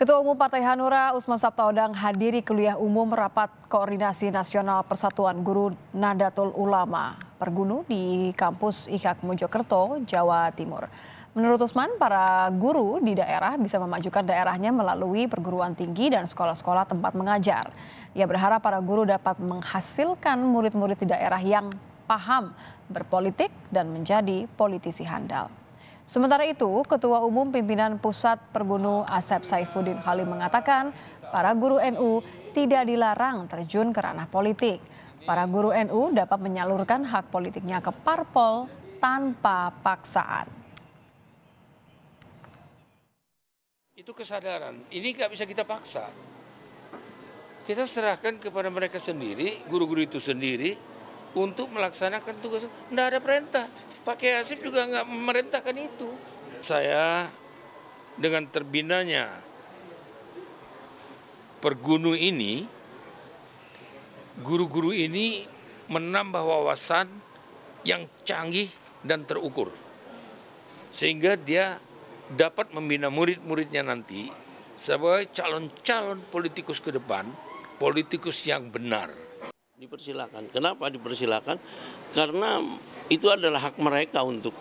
Ketua Umum Partai Hanura Usman Sabtaodang hadiri kuliah umum rapat koordinasi nasional Persatuan Guru Nadatul Ulama Pergunu di kampus Ikhak Mojokerto, Jawa Timur. Menurut Usman, para guru di daerah bisa memajukan daerahnya melalui perguruan tinggi dan sekolah-sekolah tempat mengajar. Ia berharap para guru dapat menghasilkan murid-murid di daerah yang paham berpolitik dan menjadi politisi handal. Sementara itu, Ketua Umum Pimpinan Pusat Pergunu Asep Saifuddin Halim mengatakan para guru NU tidak dilarang terjun ke ranah politik. Para guru NU dapat menyalurkan hak politiknya ke parpol tanpa paksaan. Itu kesadaran. Ini nggak bisa kita paksa. Kita serahkan kepada mereka sendiri, guru-guru itu sendiri, untuk melaksanakan tugas. Nggak ada perintah. Pak Kiai juga nggak memerintahkan itu. Saya dengan terbinanya pergunu ini, guru-guru ini menambah wawasan yang canggih dan terukur. Sehingga dia dapat membina murid-muridnya nanti sebagai calon-calon politikus ke depan, politikus yang benar. Dipersilakan. Kenapa dipersilakan? Karena itu adalah hak mereka untuk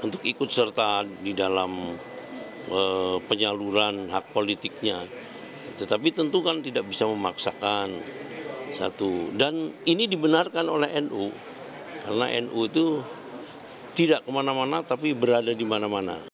untuk ikut serta di dalam e, penyaluran hak politiknya. Tetapi tentu kan tidak bisa memaksakan satu dan ini dibenarkan oleh NU karena NU itu tidak kemana-mana tapi berada di mana-mana.